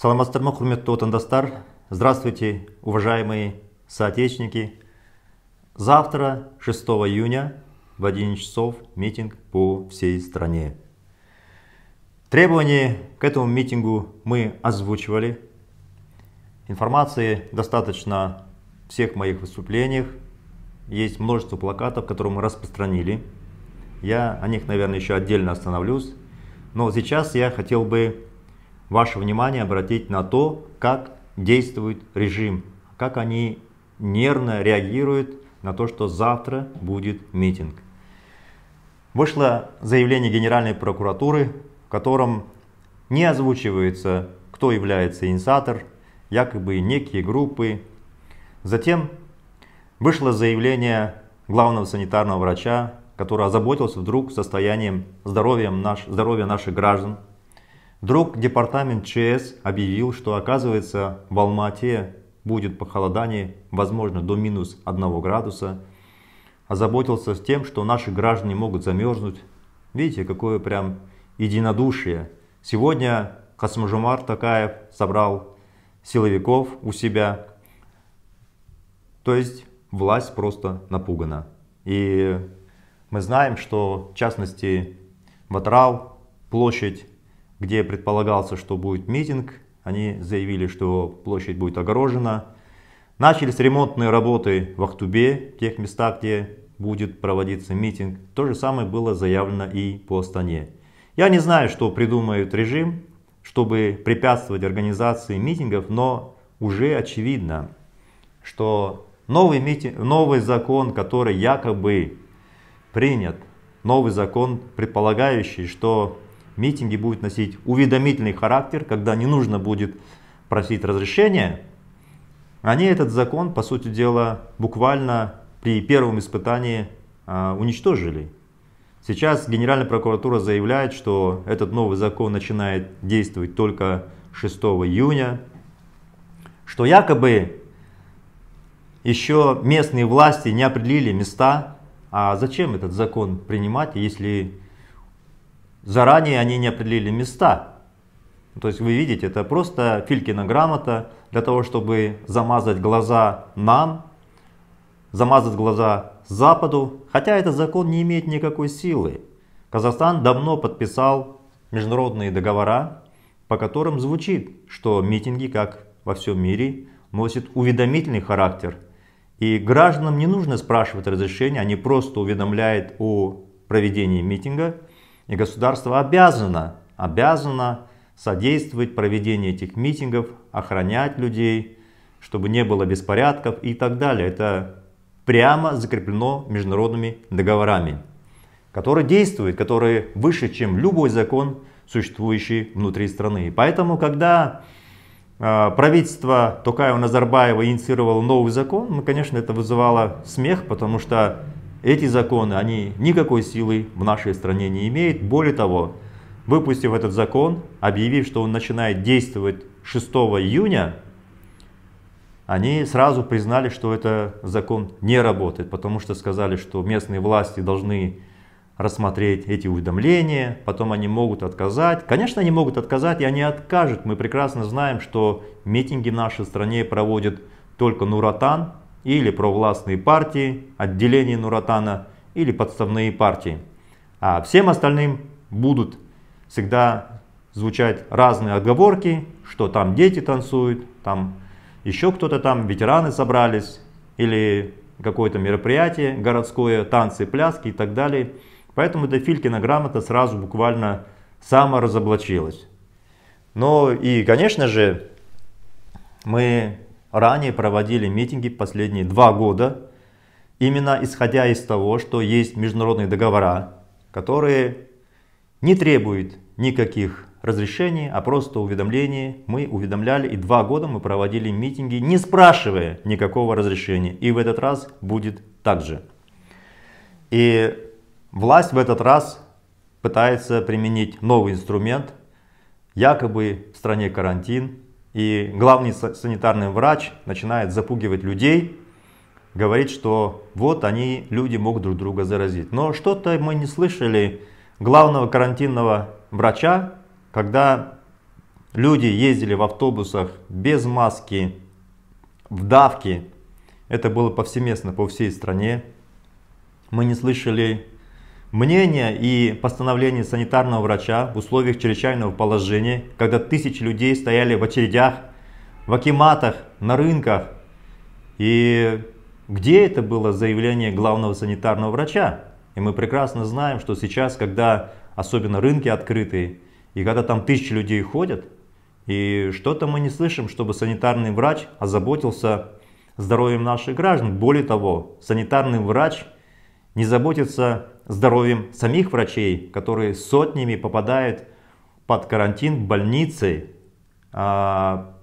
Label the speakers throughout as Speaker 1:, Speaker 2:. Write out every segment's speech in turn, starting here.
Speaker 1: саламатсыздар ма құрметті здравствуйте уважаемые соотечественники завтра 6 июня в 11 часов митинг по всей стране требования к этому митингу мы озвучивали информации достаточно в всех моих выступлениях есть множество плакатов, которые мы распространили. Я о них, наверное, еще отдельно остановлюсь. Но сейчас я хотел бы ваше внимание обратить на то, как действует режим, как они нервно реагируют на то, что завтра будет митинг. Вышло заявление Генеральной прокуратуры, в котором не озвучивается, кто является инициатор, якобы некие группы. Затем вышло заявление главного санитарного врача, который озаботился вдруг состоянием здоровья, наш, здоровья наших граждан, Вдруг департамент ЧС объявил, что оказывается в Алмате будет похолодание, возможно, до минус 1 градуса. Озаботился тем, что наши граждане могут замерзнуть. Видите, какое прям единодушие. Сегодня Касмажумар Такаев собрал силовиков у себя. То есть власть просто напугана. И мы знаем, что в частности Ватрал, площадь где предполагался, что будет митинг. Они заявили, что площадь будет огорожена. Начались ремонтные работы в Ахтубе, в тех местах, где будет проводиться митинг. То же самое было заявлено и по Астане. Я не знаю, что придумает режим, чтобы препятствовать организации митингов, но уже очевидно, что новый, митинг, новый закон, который якобы принят, новый закон, предполагающий, что митинги будут носить уведомительный характер, когда не нужно будет просить разрешения, они этот закон, по сути дела, буквально при первом испытании а, уничтожили. Сейчас Генеральная прокуратура заявляет, что этот новый закон начинает действовать только 6 июня, что якобы еще местные власти не определили места, а зачем этот закон принимать, если Заранее они не определили места. То есть вы видите, это просто Филькина грамота для того, чтобы замазать глаза нам, замазать глаза Западу. Хотя этот закон не имеет никакой силы. Казахстан давно подписал международные договора, по которым звучит, что митинги, как во всем мире, носят уведомительный характер. И гражданам не нужно спрашивать разрешения, они просто уведомляют о проведении митинга – и государство обязано, обязано содействовать проведению этих митингов, охранять людей, чтобы не было беспорядков и так далее. Это прямо закреплено международными договорами, которые действуют, которые выше, чем любой закон, существующий внутри страны. поэтому, когда э, правительство Токаева Назарбаева инициировало новый закон, ну, конечно, это вызывало смех, потому что эти законы, они никакой силы в нашей стране не имеют. Более того, выпустив этот закон, объявив, что он начинает действовать 6 июня, они сразу признали, что этот закон не работает, потому что сказали, что местные власти должны рассмотреть эти уведомления, потом они могут отказать. Конечно, они могут отказать, и они откажут. Мы прекрасно знаем, что митинги в нашей стране проводят только Нуратан, или провластные партии, отделения Нуратана или подставные партии. А всем остальным будут всегда звучать разные оговорки, что там дети танцуют, там еще кто-то там, ветераны собрались, или какое-то мероприятие городское, танцы, пляски и так далее. Поэтому эта Филькина грамота сразу буквально саморазоблачилась. Но и, конечно же, мы ранее проводили митинги последние два года, именно исходя из того, что есть международные договора, которые не требуют никаких разрешений, а просто уведомлений. Мы уведомляли и два года мы проводили митинги, не спрашивая никакого разрешения. И в этот раз будет так же. И власть в этот раз пытается применить новый инструмент, якобы в стране карантин, и главный санитарный врач начинает запугивать людей, говорит, что вот они, люди могут друг друга заразить. Но что-то мы не слышали главного карантинного врача, когда люди ездили в автобусах без маски, в давке. Это было повсеместно по всей стране. Мы не слышали Мнение и постановление санитарного врача в условиях чрезвычайного положения, когда тысячи людей стояли в очередях, в акиматах, на рынках. И где это было заявление главного санитарного врача? И мы прекрасно знаем, что сейчас, когда особенно рынки открытые, и когда там тысячи людей ходят, и что-то мы не слышим, чтобы санитарный врач озаботился здоровьем наших граждан. Более того, санитарный врач – не заботится здоровьем самих врачей, которые сотнями попадают под карантин в больницы. А,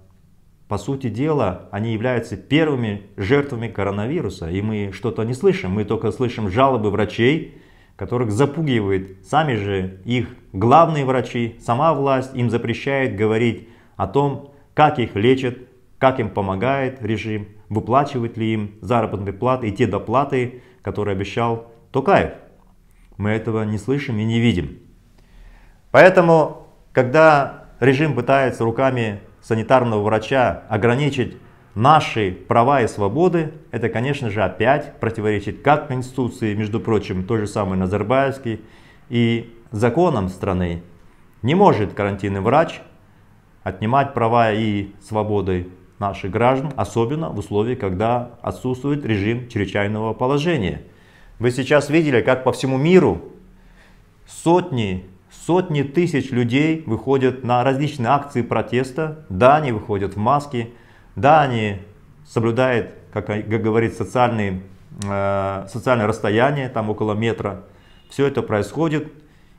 Speaker 1: по сути дела, они являются первыми жертвами коронавируса. И мы что-то не слышим, мы только слышим жалобы врачей, которых запугивают сами же их главные врачи, сама власть им запрещает говорить о том, как их лечат, как им помогает режим, выплачивает ли им заработные платы и те доплаты, который обещал Токаев. Мы этого не слышим и не видим. Поэтому, когда режим пытается руками санитарного врача ограничить наши права и свободы, это, конечно же, опять противоречит как Конституции, между прочим, той же самой Назарбаевский, и законам страны. Не может карантинный врач отнимать права и свободы наших граждан, особенно в условиях, когда отсутствует режим чрезвычайного положения. Вы сейчас видели, как по всему миру сотни, сотни тысяч людей выходят на различные акции протеста. Да, они выходят в маски, да, они соблюдают, как, как говорит, социальные, э, социальное расстояние, там около метра. Все это происходит,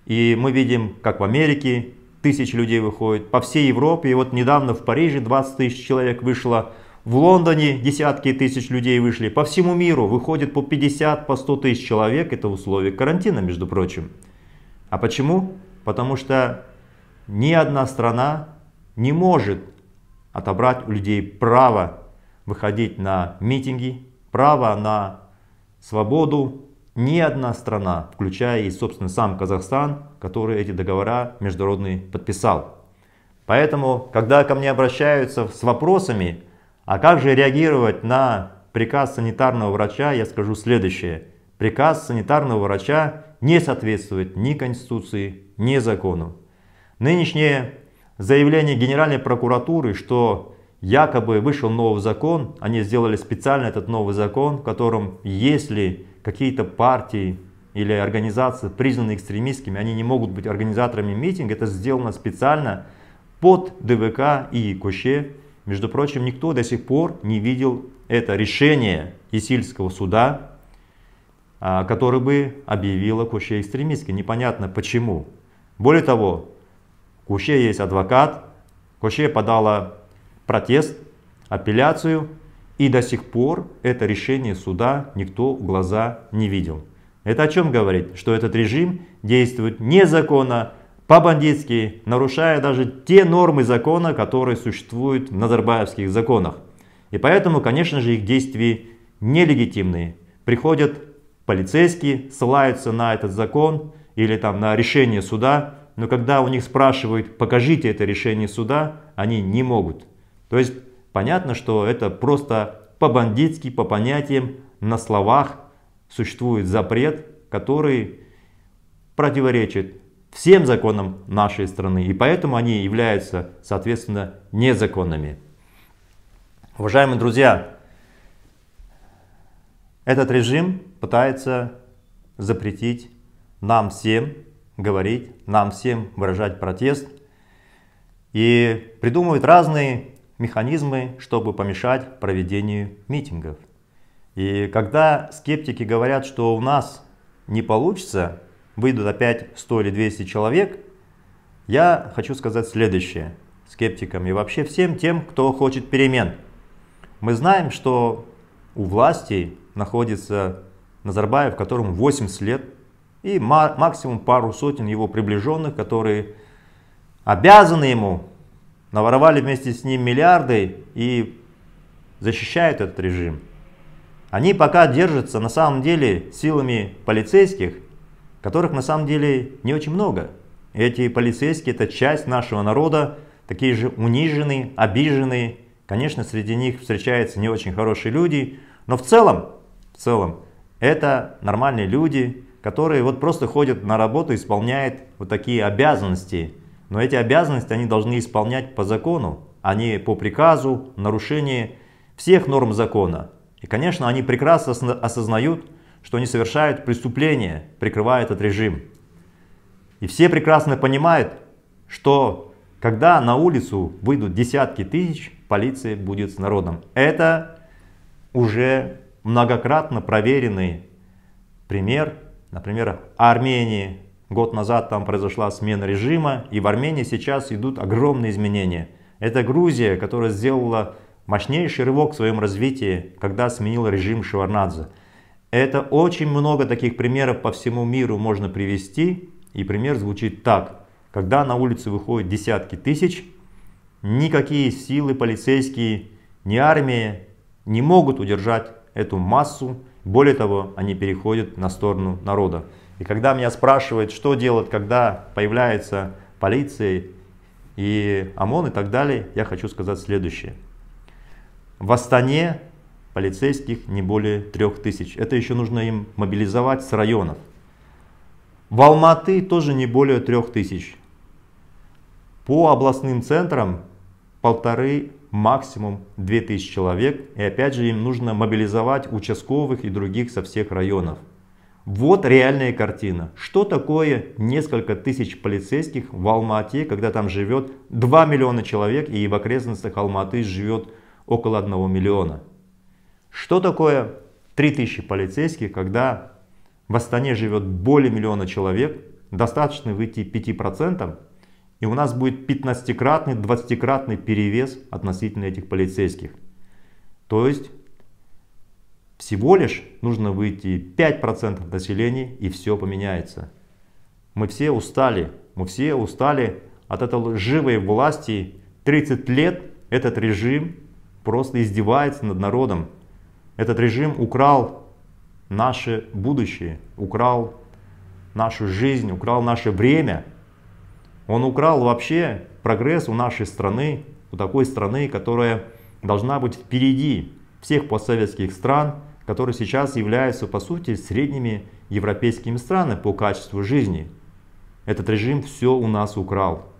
Speaker 1: и мы видим, как в Америке, тысяч людей выходит, по всей Европе, и вот недавно в Париже 20 тысяч человек вышло, в Лондоне десятки тысяч людей вышли, по всему миру выходит по 50, по 100 тысяч человек, это условия карантина, между прочим. А почему? Потому что ни одна страна не может отобрать у людей право выходить на митинги, право на свободу, ни одна страна, включая и, собственно, сам Казахстан, который эти договора международные подписал. Поэтому, когда ко мне обращаются с вопросами, а как же реагировать на приказ санитарного врача, я скажу следующее. Приказ санитарного врача не соответствует ни Конституции, ни закону. Нынешнее заявление Генеральной прокуратуры, что якобы вышел новый закон, они сделали специально этот новый закон, в котором если какие-то партии или организации, признанные экстремистскими, они не могут быть организаторами митинга. Это сделано специально под ДВК и Коще. Между прочим, никто до сих пор не видел это решение Исильского суда, а, которое бы объявило Куще экстремистским. Непонятно почему. Более того, Куще есть адвокат, Куще подала протест, апелляцию, и до сих пор это решение суда никто в глаза не видел. Это о чем говорит? Что этот режим действует незаконно, по-бандитски, нарушая даже те нормы закона, которые существуют в назарбаевских законах. И поэтому, конечно же, их действия нелегитимные. Приходят полицейские, ссылаются на этот закон или там на решение суда, но когда у них спрашивают, покажите это решение суда, они не могут. То есть Понятно, что это просто по-бандитски, по понятиям, на словах существует запрет, который противоречит всем законам нашей страны, и поэтому они являются, соответственно, незаконными. Уважаемые друзья, этот режим пытается запретить нам всем говорить, нам всем выражать протест и придумывает разные механизмы, чтобы помешать проведению митингов. И когда скептики говорят, что у нас не получится, выйдут опять 100 или 200 человек, я хочу сказать следующее скептикам и вообще всем тем, кто хочет перемен. Мы знаем, что у власти находится Назарбаев, которому 80 лет, и максимум пару сотен его приближенных, которые обязаны ему наворовали вместе с ним миллиарды и защищают этот режим. Они пока держатся на самом деле силами полицейских, которых на самом деле не очень много. Эти полицейские это часть нашего народа, такие же униженные, обиженные. Конечно, среди них встречаются не очень хорошие люди, но в целом, в целом, это нормальные люди, которые вот просто ходят на работу, исполняют вот такие обязанности, но эти обязанности они должны исполнять по закону, а не по приказу, нарушении всех норм закона. И, конечно, они прекрасно осознают, что они совершают преступление, прикрывая этот режим. И все прекрасно понимают, что когда на улицу выйдут десятки тысяч, полиция будет с народом. Это уже многократно проверенный пример, например, Армении, Год назад там произошла смена режима, и в Армении сейчас идут огромные изменения. Это Грузия, которая сделала мощнейший рывок в своем развитии, когда сменила режим Шеварнадзе. Это очень много таких примеров по всему миру можно привести, и пример звучит так. Когда на улицу выходят десятки тысяч, никакие силы полицейские, ни армия не могут удержать эту массу. Более того, они переходят на сторону народа. И когда меня спрашивают, что делать, когда появляется полиция и ОМОН и так далее, я хочу сказать следующее. В Астане полицейских не более трех тысяч. Это еще нужно им мобилизовать с районов. В Алматы тоже не более трех тысяч. По областным центрам полторы, максимум две тысячи человек. И опять же им нужно мобилизовать участковых и других со всех районов. Вот реальная картина. Что такое несколько тысяч полицейских в Алмате, когда там живет 2 миллиона человек и в окрестностях Алматы живет около 1 миллиона? Что такое тысячи полицейских, когда в Астане живет более миллиона человек, достаточно выйти 5%, и у нас будет 15-кратный, 20-кратный перевес относительно этих полицейских. То есть всего лишь нужно выйти 5% населения и все поменяется. Мы все устали, мы все устали от этой лживой власти. 30 лет этот режим просто издевается над народом. Этот режим украл наше будущее, украл нашу жизнь, украл наше время. Он украл вообще прогресс у нашей страны, у такой страны, которая должна быть впереди всех постсоветских стран – которые сейчас являются по сути средними европейскими странами по качеству жизни. Этот режим все у нас украл.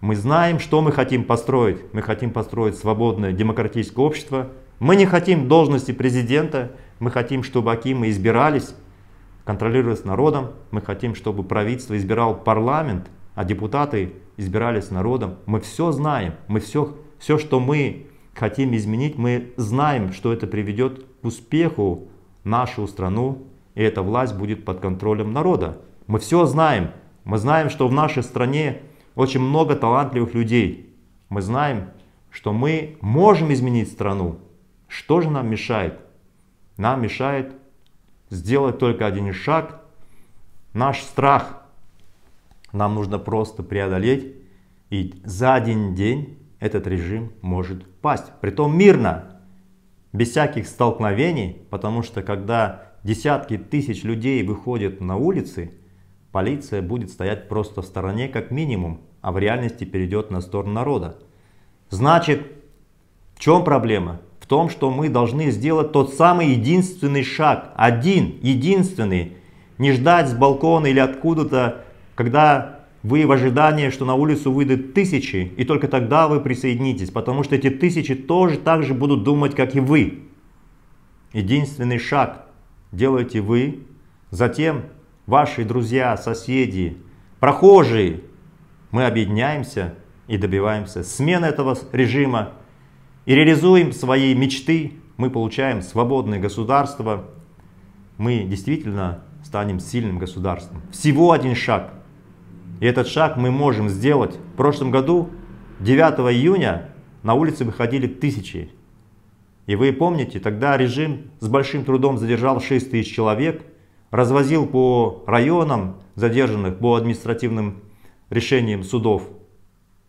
Speaker 1: Мы знаем, что мы хотим построить. Мы хотим построить свободное демократическое общество. Мы не хотим должности президента. Мы хотим, чтобы Акимы избирались, контролировались народом. Мы хотим, чтобы правительство избирал парламент, а депутаты избирались народом. Мы все знаем. Мы все, все, что мы хотим изменить, мы знаем, что это приведет к успеху нашу страну, и эта власть будет под контролем народа. Мы все знаем. Мы знаем, что в нашей стране очень много талантливых людей. Мы знаем, что мы можем изменить страну. Что же нам мешает? Нам мешает сделать только один шаг. Наш страх нам нужно просто преодолеть. И за один день этот режим может пасть. Притом мирно, без всяких столкновений, потому что когда десятки тысяч людей выходят на улицы, полиция будет стоять просто в стороне как минимум, а в реальности перейдет на сторону народа. Значит, в чем проблема? В том, что мы должны сделать тот самый единственный шаг, один, единственный, не ждать с балкона или откуда-то, когда вы в ожидании, что на улицу выйдут тысячи, и только тогда вы присоединитесь, потому что эти тысячи тоже так же будут думать, как и вы. Единственный шаг делаете вы, затем ваши друзья, соседи, прохожие. Мы объединяемся и добиваемся смены этого режима и реализуем свои мечты. Мы получаем свободное государство. Мы действительно станем сильным государством. Всего один шаг – и этот шаг мы можем сделать. В прошлом году, 9 июня, на улице выходили тысячи. И вы помните, тогда режим с большим трудом задержал 6 тысяч человек, развозил по районам задержанных по административным решениям судов.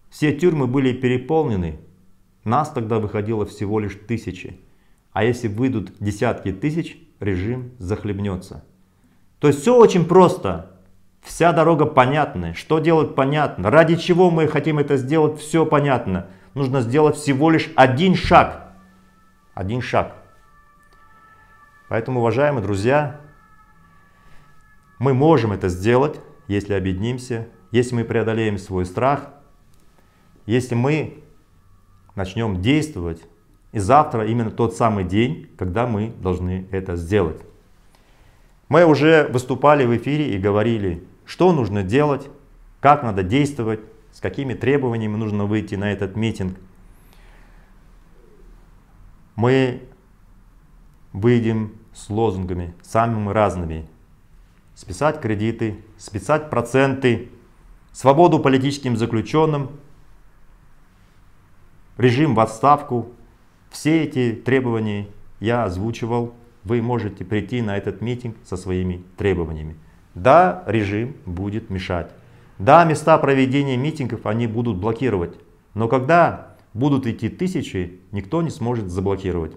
Speaker 1: Все тюрьмы были переполнены. Нас тогда выходило всего лишь тысячи. А если выйдут десятки тысяч, режим захлебнется. То есть все очень просто. Вся дорога понятна, что делать понятно, ради чего мы хотим это сделать, все понятно. Нужно сделать всего лишь один шаг. Один шаг. Поэтому, уважаемые друзья, мы можем это сделать, если объединимся, если мы преодолеем свой страх, если мы начнем действовать. И завтра именно тот самый день, когда мы должны это сделать. Мы уже выступали в эфире и говорили что нужно делать, как надо действовать, с какими требованиями нужно выйти на этот митинг. Мы выйдем с лозунгами самыми разными. Списать кредиты, списать проценты, свободу политическим заключенным, режим в отставку. Все эти требования я озвучивал. Вы можете прийти на этот митинг со своими требованиями. Да, режим будет мешать. Да, места проведения митингов они будут блокировать. Но когда будут идти тысячи, никто не сможет заблокировать.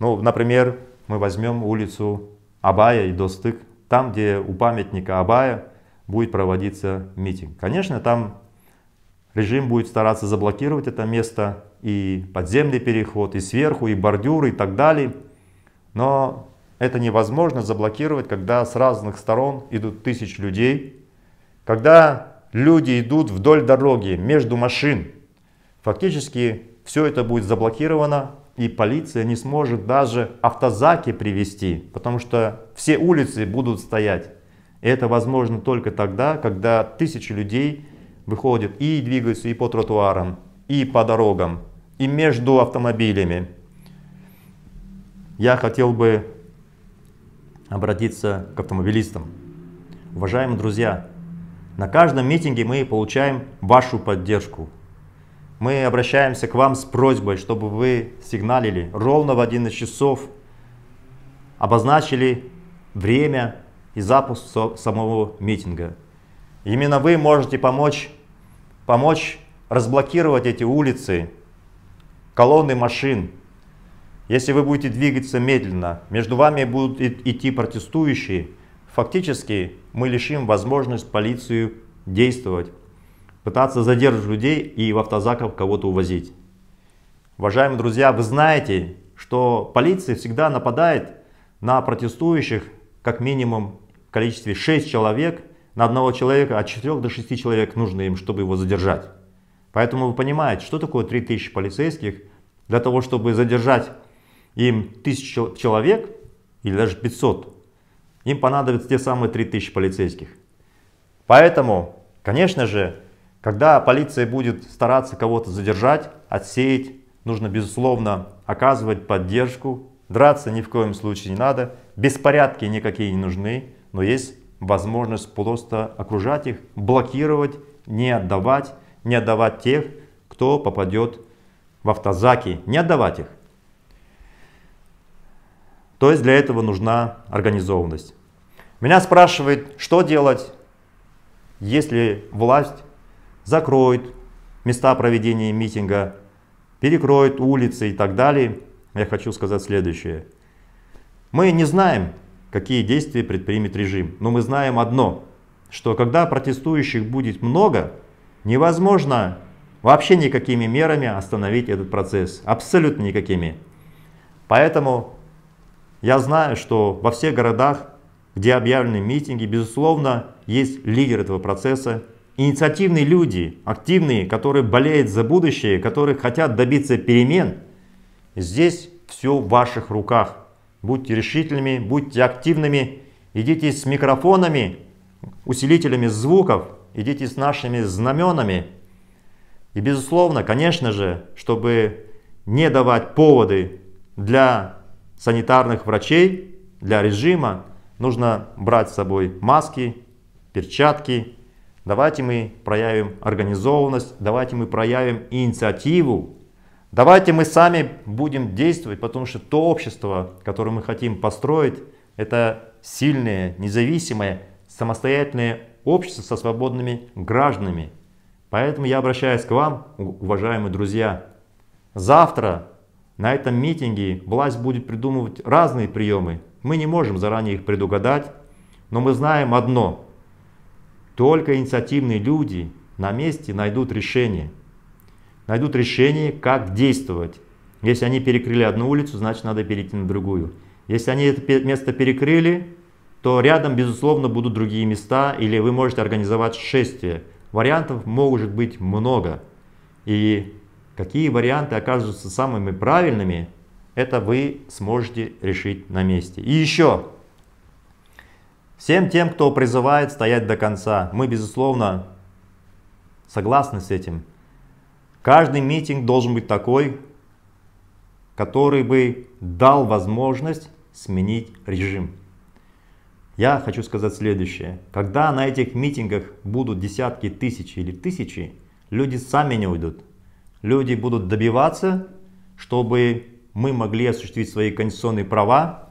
Speaker 1: Ну, например, мы возьмем улицу Абая и Достык, там, где у памятника Абая будет проводиться митинг. Конечно, там режим будет стараться заблокировать это место, и подземный переход, и сверху, и бордюры, и так далее. Но это невозможно заблокировать, когда с разных сторон идут тысячи людей, когда люди идут вдоль дороги, между машин. Фактически все это будет заблокировано, и полиция не сможет даже автозаки привести, потому что все улицы будут стоять. И это возможно только тогда, когда тысячи людей выходят и двигаются и по тротуарам, и по дорогам, и между автомобилями. Я хотел бы обратиться к автомобилистам. Уважаемые друзья, на каждом митинге мы получаем вашу поддержку. Мы обращаемся к вам с просьбой, чтобы вы сигналили ровно в 11 часов, обозначили время и запуск самого митинга. Именно вы можете помочь, помочь разблокировать эти улицы, колонны машин, если вы будете двигаться медленно, между вами будут идти протестующие, фактически мы лишим возможность полицию действовать, пытаться задерживать людей и в автозаков кого-то увозить. Уважаемые друзья, вы знаете, что полиция всегда нападает на протестующих как минимум в количестве 6 человек, на одного человека от 4 до 6 человек нужно им, чтобы его задержать. Поэтому вы понимаете, что такое 3000 полицейских для того, чтобы задержать им 1000 человек или даже 500, им понадобятся те самые 3000 полицейских. Поэтому, конечно же, когда полиция будет стараться кого-то задержать, отсеять, нужно, безусловно, оказывать поддержку. Драться ни в коем случае не надо, беспорядки никакие не нужны, но есть возможность просто окружать их, блокировать, не отдавать, не отдавать тех, кто попадет в автозаки, не отдавать их. То есть для этого нужна организованность. Меня спрашивают, что делать, если власть закроет места проведения митинга, перекроет улицы и так далее. Я хочу сказать следующее. Мы не знаем, какие действия предпримет режим, но мы знаем одно, что когда протестующих будет много, невозможно вообще никакими мерами остановить этот процесс, абсолютно никакими. Поэтому я знаю, что во всех городах, где объявлены митинги, безусловно, есть лидеры этого процесса, инициативные люди, активные, которые болеют за будущее, которые хотят добиться перемен. Здесь все в ваших руках. Будьте решительными, будьте активными, идите с микрофонами, усилителями звуков, идите с нашими знаменами. И безусловно, конечно же, чтобы не давать поводы для санитарных врачей для режима нужно брать с собой маски, перчатки. Давайте мы проявим организованность, давайте мы проявим инициативу. Давайте мы сами будем действовать, потому что то общество, которое мы хотим построить, это сильное, независимое, самостоятельное общество со свободными гражданами. Поэтому я обращаюсь к вам, уважаемые друзья. Завтра на этом митинге власть будет придумывать разные приемы. Мы не можем заранее их предугадать, но мы знаем одно. Только инициативные люди на месте найдут решение. Найдут решение, как действовать. Если они перекрыли одну улицу, значит надо перейти на другую. Если они это место перекрыли, то рядом, безусловно, будут другие места, или вы можете организовать шествие. Вариантов может быть много. И Какие варианты окажутся самыми правильными, это вы сможете решить на месте. И еще, всем тем, кто призывает стоять до конца, мы, безусловно, согласны с этим. Каждый митинг должен быть такой, который бы дал возможность сменить режим. Я хочу сказать следующее. Когда на этих митингах будут десятки тысяч или тысячи, люди сами не уйдут люди будут добиваться, чтобы мы могли осуществить свои конституционные права.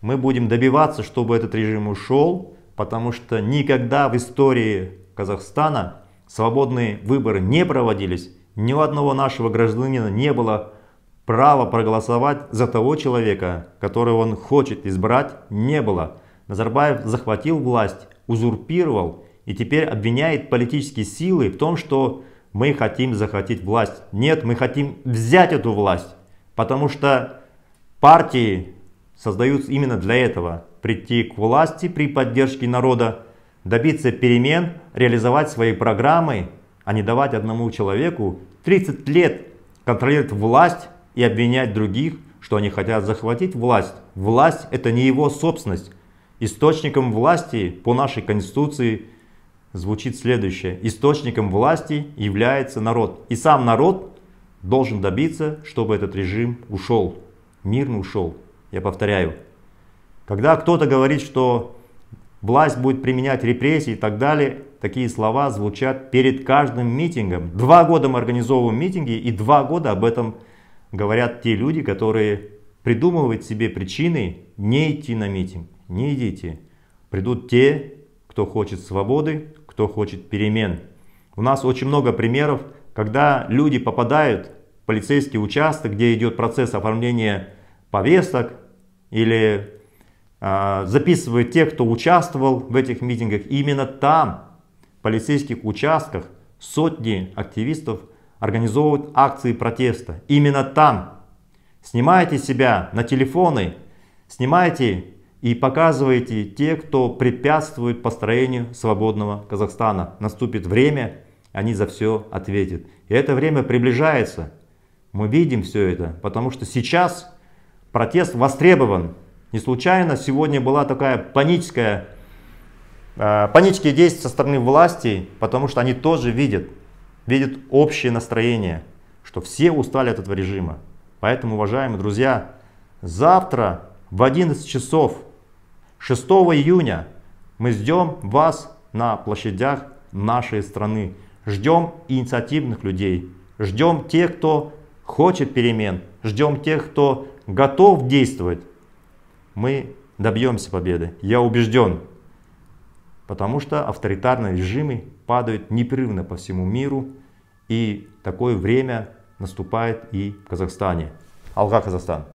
Speaker 1: Мы будем добиваться, чтобы этот режим ушел, потому что никогда в истории Казахстана свободные выборы не проводились. Ни у одного нашего гражданина не было права проголосовать за того человека, которого он хочет избрать, не было. Назарбаев захватил власть, узурпировал и теперь обвиняет политические силы в том, что мы хотим захватить власть. Нет, мы хотим взять эту власть, потому что партии создаются именно для этого. Прийти к власти при поддержке народа, добиться перемен, реализовать свои программы, а не давать одному человеку 30 лет контролировать власть и обвинять других, что они хотят захватить власть. Власть это не его собственность. Источником власти по нашей конституции звучит следующее. Источником власти является народ. И сам народ должен добиться, чтобы этот режим ушел, мирно ушел. Я повторяю. Когда кто-то говорит, что власть будет применять репрессии и так далее, такие слова звучат перед каждым митингом. Два года мы организовываем митинги, и два года об этом говорят те люди, которые придумывают себе причины не идти на митинг. Не идите. Придут те, кто хочет свободы, кто хочет перемен. У нас очень много примеров, когда люди попадают в полицейский участок, где идет процесс оформления повесток или э, записывают тех, кто участвовал в этих митингах. И именно там, в полицейских участках, сотни активистов организовывают акции протеста. Именно там. Снимайте себя на телефоны, снимайте и показываете те, кто препятствует построению свободного Казахстана. Наступит время, они за все ответят. И это время приближается. Мы видим все это, потому что сейчас протест востребован. Не случайно сегодня была такая паническая, э, панические действия со стороны власти, потому что они тоже видят, видят общее настроение, что все устали от этого режима. Поэтому, уважаемые друзья, завтра в 11 часов 6 июня мы ждем вас на площадях нашей страны. Ждем инициативных людей. Ждем тех, кто хочет перемен. Ждем тех, кто готов действовать. Мы добьемся победы. Я убежден. Потому что авторитарные режимы падают непрерывно по всему миру. И такое время наступает и в Казахстане. Алга, Казахстан.